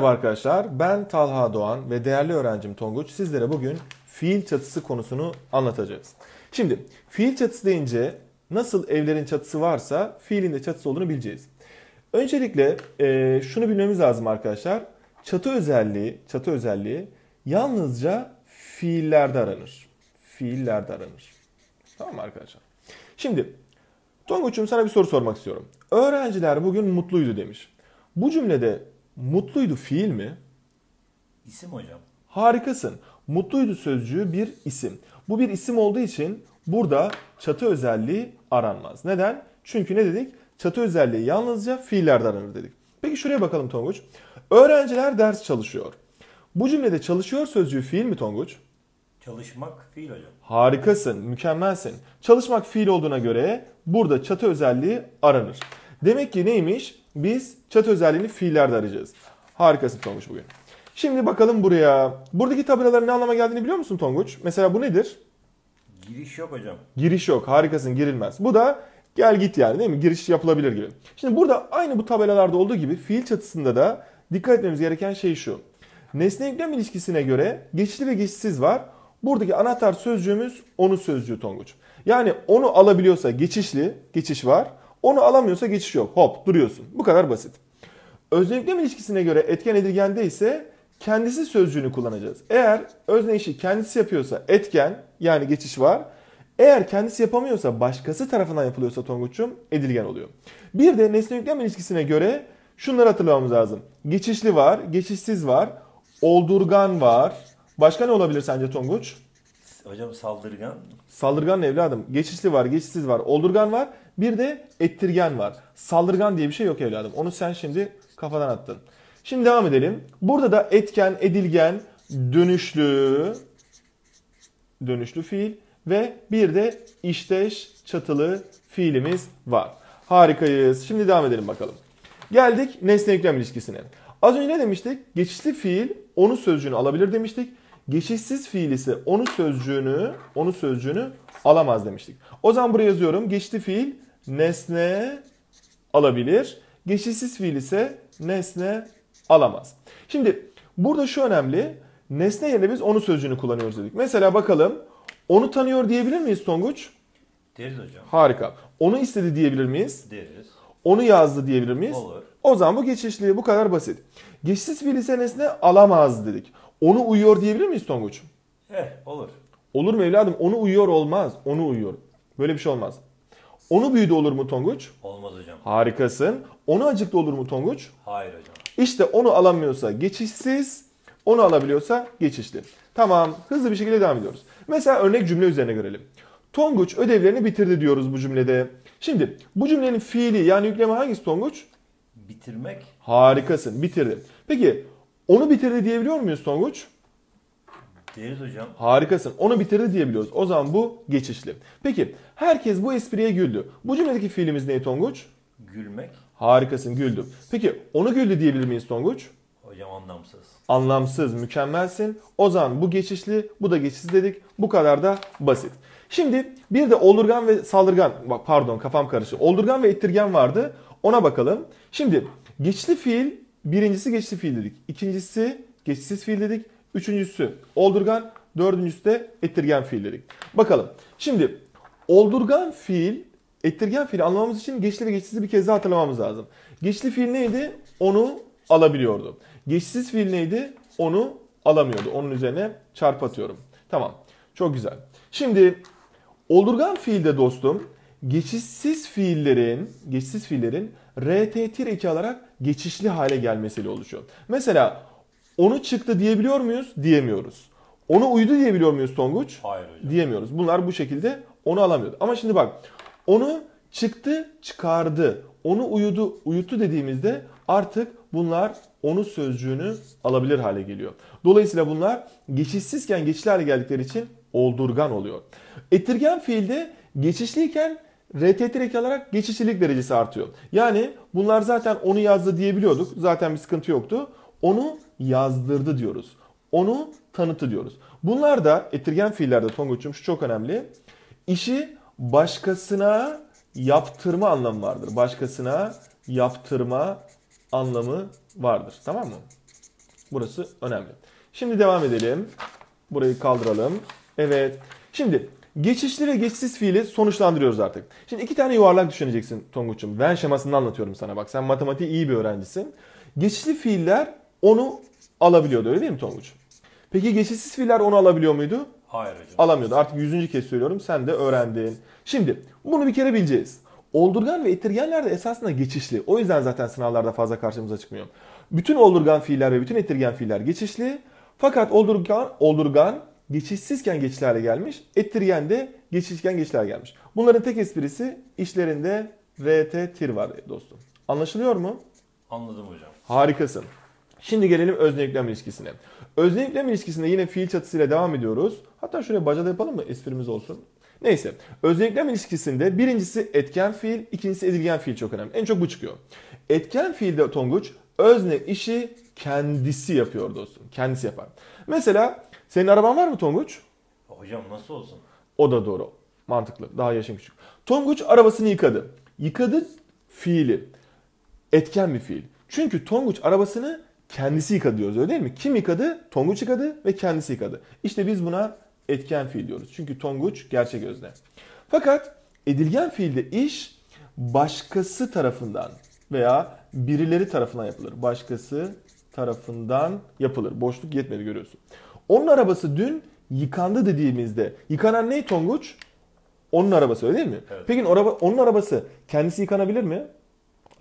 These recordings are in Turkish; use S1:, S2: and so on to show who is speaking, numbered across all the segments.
S1: Merhaba arkadaşlar, ben Talha Doğan ve değerli öğrencim Tonguç. Sizlere bugün fiil çatısı konusunu anlatacağız. Şimdi fiil çatısı deyince nasıl evlerin çatısı varsa fiilin de çatısı olduğunu bileceğiz. Öncelikle e, şunu bilmemiz lazım arkadaşlar. Çatı özelliği, çatı özelliği yalnızca fiillerde aranır. Fiillerde aranır. Tamam mı arkadaşlar? Şimdi Tonguç'um sana bir soru sormak istiyorum. Öğrenciler bugün mutluydu demiş. Bu cümlede Mutluydu fiil mi? İsim hocam. Harikasın. Mutluydu sözcüğü bir isim. Bu bir isim olduğu için burada çatı özelliği aranmaz. Neden? Çünkü ne dedik? Çatı özelliği yalnızca fiillerde aranır dedik. Peki şuraya bakalım Tonguç. Öğrenciler ders çalışıyor. Bu cümlede çalışıyor sözcüğü fiil mi Tonguç? Çalışmak fiil hocam. Harikasın, mükemmelsin. Çalışmak fiil olduğuna göre burada çatı özelliği aranır. Demek ki neymiş? Biz çat özelliğini fiillerde arayacağız. Harikasın Tonguç bugün. Şimdi bakalım buraya. Buradaki tabelaların ne anlama geldiğini biliyor musun Tonguç? Mesela bu nedir? Giriş yok hocam. Giriş yok. Harikasın girilmez. Bu da gel git yani değil mi? Giriş yapılabilir gibi. Şimdi burada aynı bu tabelalarda olduğu gibi fiil çatısında da dikkat etmemiz gereken şey şu. Nesne yüklem ilişkisine göre geçişli ve geçişsiz var. Buradaki anahtar sözcüğümüz onu sözcüğü Tonguç. Yani onu alabiliyorsa geçişli, geçiş var. Onu alamıyorsa geçiş yok. Hop duruyorsun. Bu kadar basit. Özneklem ilişkisine göre etken edilgende ise kendisi sözcüğünü kullanacağız. Eğer özne işi kendisi yapıyorsa etken yani geçiş var. Eğer kendisi yapamıyorsa başkası tarafından yapılıyorsa Tonguç'um edilgen oluyor. Bir de nesne yüklem ilişkisine göre şunları hatırlamamız lazım. Geçişli var, geçişsiz var, oldurgan var. Başka ne olabilir sence Tonguç? Hocam saldırgan. Saldırgan evladım. Geçişli var, geçişsiz var. Oldurgan var. Bir de ettirgen var. Saldırgan diye bir şey yok evladım. Onu sen şimdi kafadan attın. Şimdi devam edelim. Burada da etken, edilgen, dönüşlü, dönüşlü fiil ve bir de işteş, çatılı fiilimiz var. Harikayız. Şimdi devam edelim bakalım. Geldik nesne yüklem ilişkisine. Az önce ne demiştik? Geçişli fiil onu sözcüğünü alabilir demiştik geçişsiz fiil ise onu sözcüğünü, onu sözcüğünü alamaz demiştik. O zaman buraya yazıyorum. Geçti fiil nesne alabilir. Geçişsiz fiil ise nesne alamaz. Şimdi burada şu önemli. Nesne yerine biz onu sözcüğünü kullanıyoruz dedik. Mesela bakalım onu tanıyor diyebilir miyiz Tonguç? Deriz hocam. Harika. Onu istedi diyebilir miyiz? Deriz. Onu yazdı diyebilir miyiz? Olur. O zaman bu geçişli bu kadar basit. Geçişsiz fiil ise nesne alamaz dedik. Onu uyuyor diyebilir miyiz Tonguç? Heh, olur. Olur mu evladım? Onu uyuyor olmaz. Onu uyuyor. Böyle bir şey olmaz. Onu büyüdü olur mu Tonguç? Olmaz hocam. Harikasın. Onu acıktı olur mu Tonguç? Hayır hocam. İşte onu alamıyorsa geçişsiz, onu alabiliyorsa geçişli. Tamam hızlı bir şekilde devam ediyoruz. Mesela örnek cümle üzerine görelim. Tonguç ödevlerini bitirdi diyoruz bu cümlede. Şimdi bu cümlenin fiili yani yükleme hangisi Tonguç? Bitirmek. Harikasın bitirdi. Peki onu bitirdi diyebiliyor muyuz Tonguç? Deriz hocam. Harikasın. Onu bitirdi diyebiliyoruz. O zaman bu geçişli. Peki herkes bu espriye güldü. Bu cümledeki fiilimiz ne Tonguç? Gülmek. Harikasın güldüm. Peki onu güldü diyebilir miyiz Tonguç? Hocam anlamsız. Anlamsız mükemmelsin. O zaman bu geçişli bu da geçişsiz dedik. Bu kadar da basit. Şimdi bir de olurgan ve saldırgan bak pardon kafam karıştı. Olurgan ve ittirgen vardı. Ona bakalım. Şimdi geçişli fiil Birincisi geçti fiil dedik. İkincisi geçsiz fiil dedik. Üçüncüsü oldurgan. Dördüncüsü de ettirgen fiil dedik. Bakalım. Şimdi oldurgan fiil ettirgen fiili anlamamız için geçli ve geçsizi bir kez daha hatırlamamız lazım. Geçli fiil neydi? Onu alabiliyordu. Geçsiz fiil neydi? Onu alamıyordu. Onun üzerine çarpatıyorum. Tamam. Çok güzel. Şimdi oldurgan fiilde dostum geçişsiz fiillerin geçişsiz fiillerin RT tir 2 alarak geçişli hale gelmesiyle oluşuyor. Mesela onu çıktı diyebiliyor muyuz? Diyemiyoruz. Onu uydu diyebiliyor muyuz Tonguç? Hayır hocam. Diyemiyoruz. Bunlar bu şekilde onu alamıyordu. Ama şimdi bak onu çıktı çıkardı. Onu uyudu uyuttu dediğimizde artık bunlar onu sözcüğünü alabilir hale geliyor. Dolayısıyla bunlar geçişsizken geçişli hale geldikleri için oldurgan oluyor. Ettirgen fiilde geçişliyken RT direkt alarak geçişlilik derecesi artıyor. Yani bunlar zaten onu yazdı diyebiliyorduk. Zaten bir sıkıntı yoktu. Onu yazdırdı diyoruz. Onu tanıtı diyoruz. Bunlar da etirgen fiillerde Tonguç'um şu çok önemli. İşi başkasına yaptırma anlamı vardır. Başkasına yaptırma anlamı vardır. Tamam mı? Burası önemli. Şimdi devam edelim. Burayı kaldıralım. Evet. Şimdi Geçişli ve geçsiz fiili sonuçlandırıyoruz artık. Şimdi iki tane yuvarlak düşüneceksin Tonguç'um. Ben şemasını anlatıyorum sana bak. Sen matematiği iyi bir öğrencisin. Geçişli fiiller onu alabiliyordu öyle değil mi Tonguç? Peki geçişsiz fiiller onu alabiliyor muydu? Hayır hocam. Alamıyordu. Artık yüzüncü kez söylüyorum. Sen de öğrendin. Şimdi bunu bir kere bileceğiz. Oldurgan ve ettirgenler de esasında geçişli. O yüzden zaten sınavlarda fazla karşımıza çıkmıyor. Bütün oldurgan fiiller ve bütün ettirgen fiiller geçişli. Fakat oldurgan, oldurgan geçişsizken geçici gelmiş. Ettirgen de geçişken geçici gelmiş. Bunların tek esprisi işlerinde RT tir var dostum. Anlaşılıyor mu? Anladım hocam. Harikasın. Şimdi gelelim özne yüklem ilişkisine. Özne yüklem ilişkisinde yine fiil çatısıyla devam ediyoruz. Hatta şöyle bacada yapalım mı esprimiz olsun. Neyse özne yüklem ilişkisinde birincisi etken fiil, ikincisi edilgen fiil çok önemli. En çok bu çıkıyor. Etken fiilde Tonguç özne işi kendisi yapıyor dostum. Kendisi yapar. Mesela senin araban var mı Tonguç? Hocam nasıl olsun? O da doğru. Mantıklı. Daha yaşın küçük. Tonguç arabasını yıkadı. Yıkadı fiili. Etken bir fiil. Çünkü Tonguç arabasını kendisi yıkadı diyoruz öyle değil mi? Kim yıkadı? Tonguç yıkadı ve kendisi yıkadı. İşte biz buna etken fiil diyoruz. Çünkü Tonguç gerçek özne. Fakat edilgen fiilde iş başkası tarafından veya birileri tarafından yapılır. Başkası tarafından yapılır. Boşluk yetmedi görüyorsun. Onun arabası dün yıkandı dediğimizde yıkanan ne Tonguç? Onun arabası öyle değil mi? Evet. Peki araba, onun arabası kendisi yıkanabilir mi?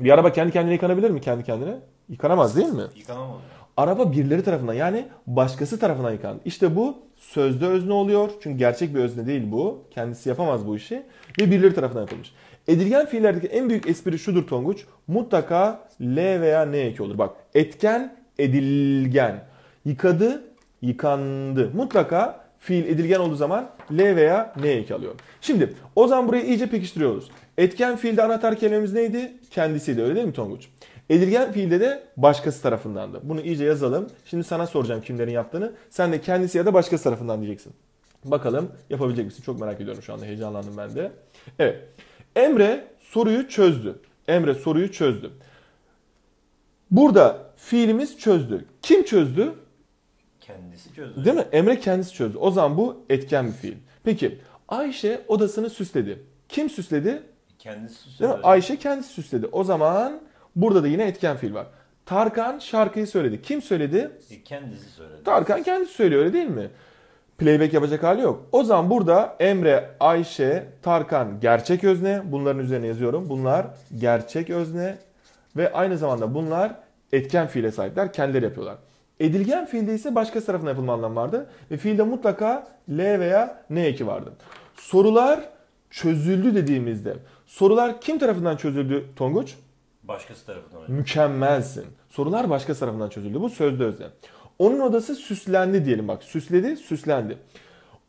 S1: Bir araba kendi kendine yıkanabilir mi kendi kendine? Yıkanamaz değil mi? Yıkanamaz. Araba birileri tarafından yani başkası tarafından yıkandı. İşte bu sözde özne oluyor. Çünkü gerçek bir özne değil bu. Kendisi yapamaz bu işi. Ve birileri tarafından yapılmış. Edilgen fiillerdeki en büyük espri şudur Tonguç. Mutlaka L veya N eki olur. Bak etken edilgen. Yıkadı yıkandı. Mutlaka fiil edilgen olduğu zaman L veya N eki alıyor. Şimdi o zaman burayı iyice pekiştiriyoruz. Etken fiilde anahtar kelimemiz neydi? Kendisiydi öyle değil mi Tonguç? Edilgen fiilde de başkası tarafındandı. Bunu iyice yazalım. Şimdi sana soracağım kimlerin yaptığını. Sen de kendisi ya da başkası tarafından diyeceksin. Bakalım yapabilecek misin? Çok merak ediyorum şu anda. Heyecanlandım ben de. Evet. Emre soruyu çözdü. Emre soruyu çözdü. Burada fiilimiz çözdü. Kim çözdü? Kendisi çözdü. Değil mi? Emre kendisi çözdü. O zaman bu etken bir fiil. Peki Ayşe odasını süsledi. Kim süsledi? Kendisi süsledi. Ayşe kendisi süsledi. O zaman burada da yine etken fiil var. Tarkan şarkıyı söyledi. Kim söyledi? E, kendisi söyledi. Tarkan kendisi söylüyor öyle değil mi? Playback yapacak hali yok. O zaman burada Emre, Ayşe, Tarkan gerçek özne. Bunların üzerine yazıyorum. Bunlar gerçek özne ve aynı zamanda bunlar etken fiile sahipler. Kendileri yapıyorlar. Edilgen fiilde ise başkası tarafından yapılma anlam vardı. Ve fiilde mutlaka L veya N eki vardı. Sorular çözüldü dediğimizde sorular kim tarafından çözüldü Tonguç? Başkası tarafından. hocam. Mükemmelsin. Sorular başka tarafından çözüldü. Bu sözde özlem. Onun odası süslendi diyelim bak. Süsledi, süslendi.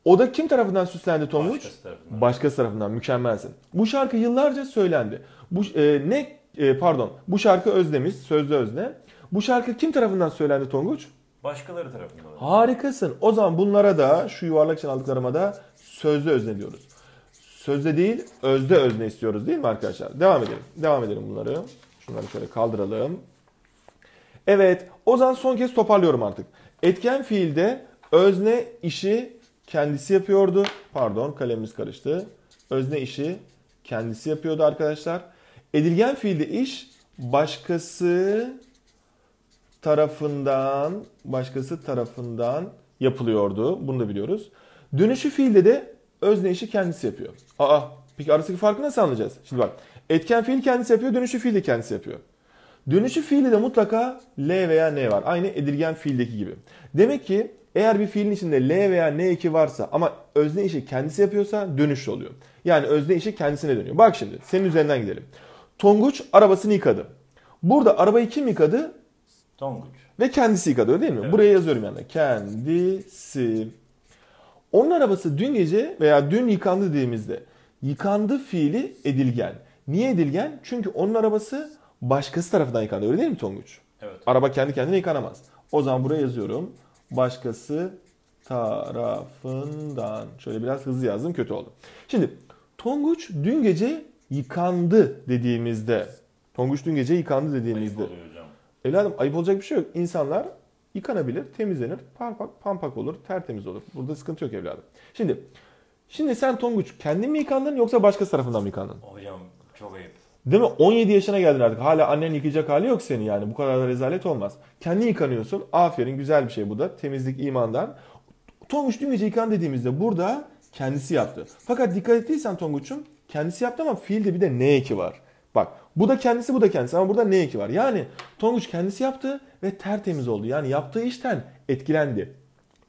S1: Oda kim tarafından süslendi Tonguç? Başkası tarafından. Başkası tarafından. Mükemmelsin. Bu şarkı yıllarca söylendi. Bu e, ne e, pardon. Bu şarkı özlemiz, sözde özne. Bu şarkı kim tarafından söylendi Tonguç? Başkaları tarafından. Harikasın. O zaman bunlara da şu yuvarlak için aldıklarıma da sözde özne diyoruz. Sözde değil, özde özne istiyoruz değil mi arkadaşlar? Devam edelim. Devam edelim bunları. Şunları şöyle kaldıralım. Evet, o zaman son kez toparlıyorum artık. Etken fiilde özne işi kendisi yapıyordu. Pardon, kalemimiz karıştı. Özne işi kendisi yapıyordu arkadaşlar. Edilgen fiilde iş başkası tarafından, başkası tarafından yapılıyordu. Bunu da biliyoruz. Dönüşü fiilde de özne işi kendisi yapıyor. Aa peki arasındaki farkı nasıl anlayacağız? Şimdi bak etken fiil kendisi yapıyor, dönüşü fiili kendisi yapıyor. Dönüşü fiili de mutlaka L veya N var. Aynı edilgen fiildeki gibi. Demek ki eğer bir fiilin içinde L veya N2 varsa ama özne işi kendisi yapıyorsa dönüş oluyor. Yani özne işi kendisine dönüyor. Bak şimdi senin üzerinden gidelim. Tonguç arabasını yıkadı. Burada arabayı kim yıkadı? Tonguç. Ve kendisi yıkadı öyle değil mi? Evet. Buraya yazıyorum yani. Kendisi. Onun arabası dün gece veya dün yıkandı dediğimizde yıkandı fiili edilgen. Niye edilgen? Çünkü onun arabası başkası tarafından yıkandı öyle değil mi Tonguç? Evet. Araba kendi kendine yıkanamaz. O zaman buraya yazıyorum. Başkası tarafından. Şöyle biraz hızlı yazdım kötü oldu. Şimdi Tonguç dün gece yıkandı dediğimizde Tonguç dün gece yıkandı dediğimizde. Ayıp Evladım ayıp olacak bir şey yok. İnsanlar yıkanabilir, temizlenir, pampak, pampak olur, tertemiz olur. Burada sıkıntı yok evladım. Şimdi şimdi sen Tonguç kendin mi yıkandın yoksa başka tarafından mı yıkandın? Hocam çok ayıp. Değil mi? 17 yaşına geldin artık. Hala annen yıkayacak hali yok seni yani. Bu kadar da rezalet olmaz. Kendi yıkanıyorsun. Aferin güzel bir şey bu da. Temizlik imandan. Tonguç dün gece yıkan dediğimizde burada kendisi yaptı. Fakat dikkat ettiysen Tonguç'um kendisi yaptı ama fiilde bir de ne eki var. Bak bu da kendisi bu da kendisi ama burada ne eki var? Yani Tonguç kendisi yaptı ve tertemiz oldu. Yani yaptığı işten etkilendi.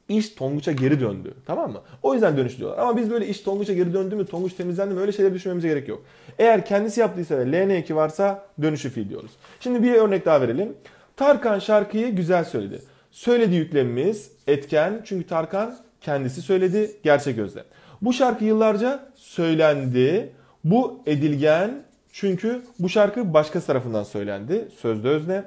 S1: İş Tonguç'a geri döndü. Tamam mı? O yüzden dönüş diyorlar. Ama biz böyle iş Tonguç'a geri döndü mü, Tonguç temizlendi mi öyle şeyler düşünmemize gerek yok. Eğer kendisi yaptıysa ve LN eki varsa dönüşü fiil diyoruz. Şimdi bir örnek daha verelim. Tarkan şarkıyı güzel söyledi. Söyledi yüklemimiz etken çünkü Tarkan kendisi söyledi gerçek özle. Bu şarkı yıllarca söylendi. Bu edilgen çünkü bu şarkı başka tarafından söylendi. Sözde özne.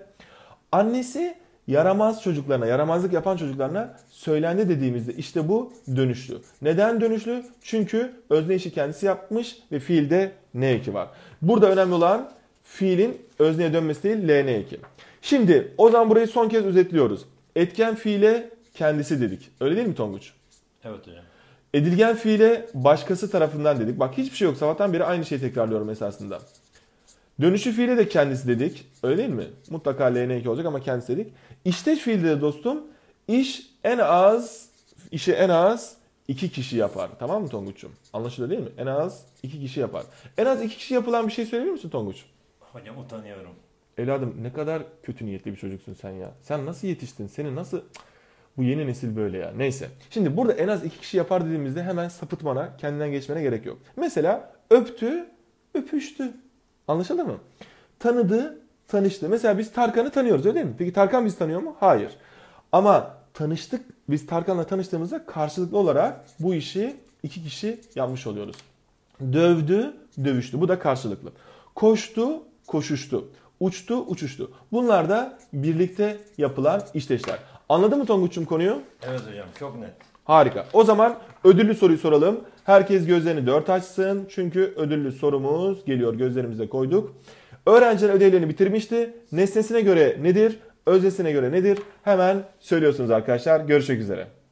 S1: Annesi yaramaz çocuklarına, yaramazlık yapan çocuklarına söylendi dediğimizde işte bu dönüşlü. Neden dönüşlü? Çünkü özne işi kendisi yapmış ve fiilde N2 var. Burada önemli olan fiilin özneye dönmesi değil LN2. Şimdi o zaman burayı son kez özetliyoruz. Etken fiile kendisi dedik. Öyle değil mi Tonguç? Evet hocam. Edilgen fiile başkası tarafından dedik. Bak hiçbir şey yok. zaten biri aynı şeyi tekrarlıyorum esasında. Dönüşü fiile de kendisi dedik. Öyle değil mi? Mutlaka LN2 olacak ama kendisi dedik. İşteç fiilde de dostum iş en az işi en az iki kişi yapar. Tamam mı Tonguç'um? Anlaşıldı değil mi? En az iki kişi yapar. En az iki kişi yapılan bir şey söyleyebilir misin Tonguç? Hocam utanıyorum. Eladım ne kadar kötü niyetli bir çocuksun sen ya. Sen nasıl yetiştin? Seni nasıl... Bu yeni nesil böyle ya. Neyse. Şimdi burada en az iki kişi yapar dediğimizde hemen sapıtmana, kendinden geçmene gerek yok. Mesela öptü, öpüştü. Anlaşıldı mı? Tanıdı, tanıştı. Mesela biz Tarkan'ı tanıyoruz öyle değil mi? Peki Tarkan bizi tanıyor mu? Hayır. Ama tanıştık, biz Tarkan'la tanıştığımızda karşılıklı olarak bu işi iki kişi yapmış oluyoruz. Dövdü, dövüştü. Bu da karşılıklı. Koştu, koşuştu. Uçtu, uçuştu. Bunlar da birlikte yapılan işteşler. Anladın mı Tonguç'um konuyu? Evet hocam çok net. Harika. O zaman ödüllü soruyu soralım. Herkes gözlerini dört açsın. Çünkü ödüllü sorumuz geliyor. Gözlerimize koyduk. Öğrenciler ödevlerini bitirmişti. Nesnesine göre nedir? Öznesine göre nedir? Hemen söylüyorsunuz arkadaşlar. Görüşmek üzere.